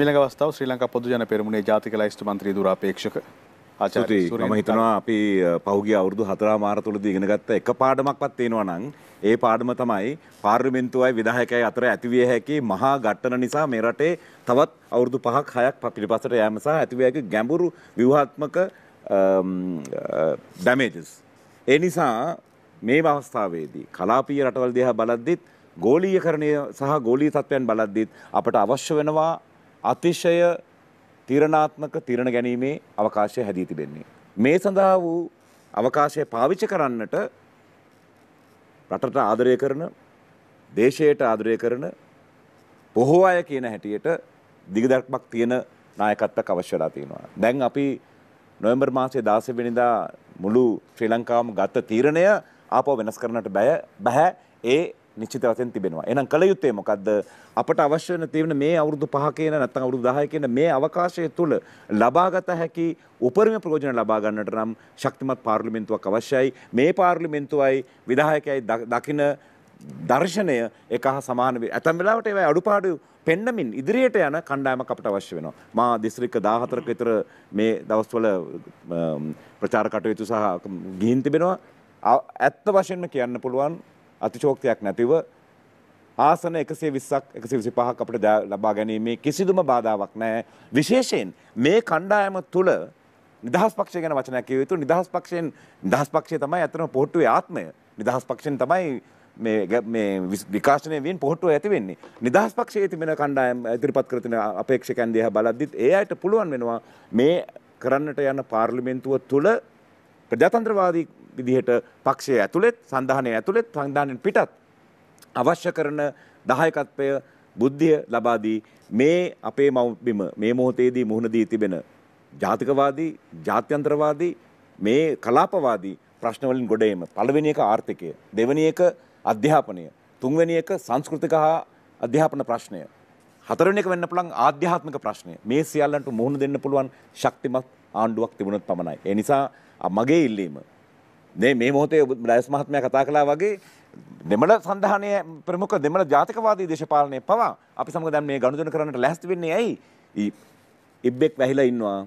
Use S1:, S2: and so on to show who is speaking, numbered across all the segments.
S1: මිලඟ අවස්ථාව ශ්‍රී ලංකා පොදු ජන පෙරමුණේ ජාතික ලයිස්තු මන්ත්‍රී දුරාපේක්ෂක ආචාර්ය මම හිතනවා අපි පහුගිය අවුරුදු 4 මාස තුලදී ඉගෙන ගත්ත එක පාඩමක්වත් තේනවා නම් ඒ පාඩම තමයි පාර්ලිමේන්තුවයි විධායකයයි අතර ඇතිවිය හැකි මහා ඝට්ටන නිසා මේ රටේ තවත් අවුරුදු 5ක් 6ක් පිටිපස්සට යෑම සහ ඇතිවිය හැකි ගැඹුරු ව්‍යුහාත්මක ඩැමේජස් ඒ නිසා මේ අවස්ථාවේදී කලාපීය රටවල් දිහා බලද්දිත් ගෝලීයකරණය සහ ගෝලීය තත්ත්වයන් බලද්දිත් අපට අවශ්‍ය වෙනවා අතිශය තීරණාත්මක තීරණ ගැනීමේ අවකාශය හැදී තිබෙන්නේ. මේ සඳහා වූ අවකාශය පාවිච්චි කරන්නට රටට ආදරය කරන දේශයට ආදරය කරන බොහෝ අය කියන හැටියට දිගදක්මක් තියෙන නායකත්වයක් අවශ්‍ය වෙලා තියෙනවා. දැන් අපි නොවැම්බර් මාසේ 16 වෙනිදා මුළු ශ්‍රී ලංකාවම ගත්ත තීරණය ආපහු වෙනස් කරන්නට බෑ බෑ ඒ නිශ්චිත වශයෙන් තිබෙනවා. එහෙනම් කල යුත්තේ මොකද්ද? අපට අවශ්‍ය වෙන තියෙන මේ අවුරුදු 5 කියන නැත්නම් අවුරුදු 10 කියන මේ අවකාශය තුළ ලබාගත හැකි උපරිම ප්‍රයෝජන ලබා ගන්නට නම් ශක්තිමත් පාර්ලිමේන්තුවක් අවශ්‍යයි. මේ පාර්ලිමේන්තුවයි විධායකයයි දකින දර්ශනය එක හා සමාන වේ. ඇතැම් වෙලාවට ඒවා අඩුපාඩු පෙන්නමින් ඉදිරියට යන කණ්ඩායමක් අපට අවශ්‍ය වෙනවා. මා දිස්ත්‍රික්ක 14ක විතර මේ දවස්වල ප්‍රචාර කටයුතු සහ ගිහින් තිබෙනවා. ඇත්ත වශයෙන්ම කියන්න පුළුවන් අතිශෝක්තියක් නැතිව ආසන එකසේ විස්සක් එකසි විසි පහක් අපට ලබා ගැනීමේ කිසිදුම බාධාවක් නෑ. විශේෂයෙන් මේ කණ්ඩායම තුළ නිදහස් පක්ෂ ගැන වචනයක් යුතු නිදහස් පක්ෂයෙන් නිදහස් පක්ෂය තමයි ඇතනම පොට්ටුවේ ආත්මය නිදහස් පක්ෂෙන් තමයි විකාශනය වන් පොහොටුව ඇතිවෙන්නේ නිදහස් පක්ෂයේ තිබෙන කණ්ඩායම් ඉදිරිපත් කරතින අපේක්ෂකන් දිහ බලද්දිත් ඒ අයට පුළුවන් වෙනවා මේ කරන්නට යන්න පාර්ලිමෙන්තුව තුළ ප්‍රජාතන්ත්‍රවාදී විදිහට පක්ෂය ඇතුළෙත් සඳහනය ඇතුළෙත් සංධානයෙන් පිටත් අවශ්‍ය කරන දායකත්වය බුද්ධිය ලබාදී මේ අපේ මවබිම මේ මොහොතේදී මුහුණ දී තිබෙන ජාතිකවාදී ජාත්‍යන්ත්‍රවාදී මේ කලාපවාදී ප්‍රශ්නවලින් ගොඩේම පළවෙනි එක ආර්ථිකය දෙවැනි එක අධ්‍යාපනය තුන්වැනි එක සංස්කෘතික හා අධ්‍යාපන ප්‍රශ්නය හතරවෙනි එක වෙන්න පුළුවන් ආධ්‍යාත්මික ප්‍රශ්නය මේ සියල්ලන්ට මුහුණ දෙන්න පුළුවන් ශක්තිමත් ආණ්ඩුවක් තිබුණොත් පමණයි ඒ නිසා මගේ ඉල්ලීම මේ මොහොතේ ඩයස් මහත්මය කතා කලා වගේ දෙමළ සඳහනය ප්‍රමුඛ දෙමළ ජාතිකවාදී දේශපාලනය පවා අපි සමඟ දැන් මේ ගණුදෙනු කරන්නට ලැස්ති වෙන්නේ ඇයි ඉබ්බෙක් වැහිලා ඉන්නවා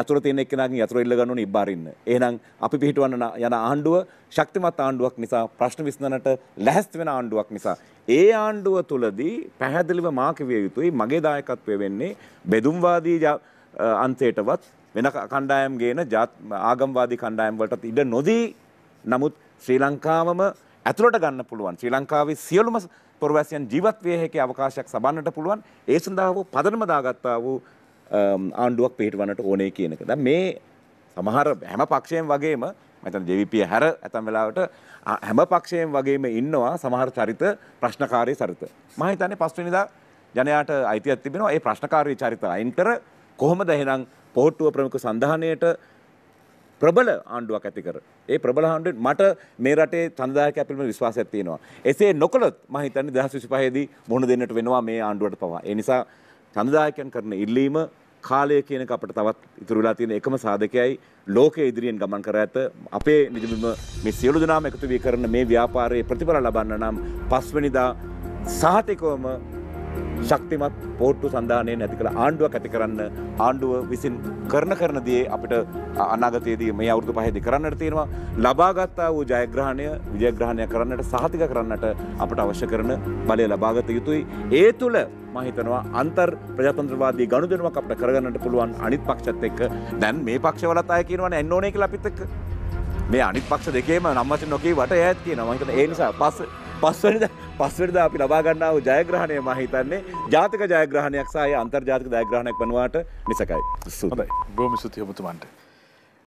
S1: යතුර තියෙන එක්කෙනාගෙන් යතුර ඉල්ල ගන්න ඕනේ ඉබ්බාරින්න. එහෙනම් අපි පිටවන්න යන ආණ්ඩුව ශක්තිමත් ආණ්ඩුවක් නිසා ප්‍රශ්න විසඳනට ලැහැස්ති වෙන ආණ්ඩුවක් නිසා ඒ ආණ්ඩුව තුලදී පැහැදිලිව මා කිවිය යුතුයි මගේ දායකත්වය වෙන්නේ බෙදුම්වාදී අන්තයටවත් වෙන කණ්ඩායම් ගේන ආගම්වාදී කණ්ඩායම් වලටත් ඉඩ නොදී නමුත් ශ්‍රී ලංකාවම ඇතුළට ගන්න පුළුවන් ශ්‍රී ලංකාවේ සියලුම පොරවැසියන් ජීවත් විය හැකි අවකාශයක් සබන්නට පුළුවන් ඒ සඳහා වූ පදනම දාගත්තා වූ ආණ්ඩුවක් පිහිටවන්නට ඕනේ කියන එක. දැන් මේ සමහර හැම පක්ෂයෙන් වගේම මම ජවිපිය හැර ඇතම් වෙලාවට හැම පක්ෂයෙන් වගේම ඉන්නවා සමහර චරිත ප්‍රශ්නකාරී චරිත. මම හිතන්නේ පස්වෙනිදා ජනයාට අයිතියක් තිබෙනවා. ඒ ප්‍රශ්නකාරී චරිත අයින් කර කොහොමද එහෙනම් පොහොට්ටුව ප්‍රමුඛ සඳහනයට ප්‍රබල ආණ්ඩුවක් ඇතිකර. ඒ ප්‍රබල ආණ්ඩුවෙන් මට මේ රටේ තනදායක අපිලිම විශ්වාසයක් තියෙනවා. එසේ නොකළොත් මම හිතන්නේ 2025 දී මුහුණ දෙන්නට වෙනවා මේ ආණ්ඩුවට පවා. ඒ නිසා තනදායකයන් කරන ඉල්ලීම කාලය කියන අපට තවත් ඉතුරු වෙලා තියෙන එකම සාධකයයි ලෝකයේ ඉදිරියෙන් ගමන් කර ඇත අපේ නිදිබිම මේ සියලු දෙනාම එකතු වී කරන මේ ව්‍යාපාරයේ ප්‍රතිඵල ලබන්න නම් පස්වෙනිදා සහතිකවම ශක්තිමත් පෝට්ටු සඳහනය නැති කළ ආණ්ඩුවක් ඇති කරන්න ආණ්ඩුව විසින් කරන කරන දේ අපිට අනාගතයේදී මේ අවුරදු පහෙදි කරන්නට තියෙනවා ලබාගත්තා වූ ජයග්‍රහණය විජයග්‍රහණය කරන්නට සහතික කරන්නට අපට අවශ්‍ය කරන බලය ලබාගත යුතුයි ඒ තුළ මහිතනවා අන්තර් ප්‍රජතන්ත්‍රවාදී ගණු දෙනුවක් අපට කරගන්නට පුළුවන් අනිත් පක්ෂත් එක්ක දැන් මේ පක්ෂවලත් අය කියනවන එන්නෝනේ කියලා අපිත් එක්ක මේ අනිත් පක්ෂ දෙකේම නම් වශයෙන් නොකී වට ඈත් තියෙනවා මම හිතන්නේ ඒ නිසා පස් පස්වෙනිද පස්වෙනිද අපි ලබා ගන්නා වූ ජයග්‍රහණය මම හිතන්නේ ජාතික ජයග්‍රහණයක් සහ අන්තර්ජාතික ජයග්‍රහණයක් වනුවාට නිසකයි. හොඳයි. බොහොම ස්තුතියි ඔබතුමන්ට.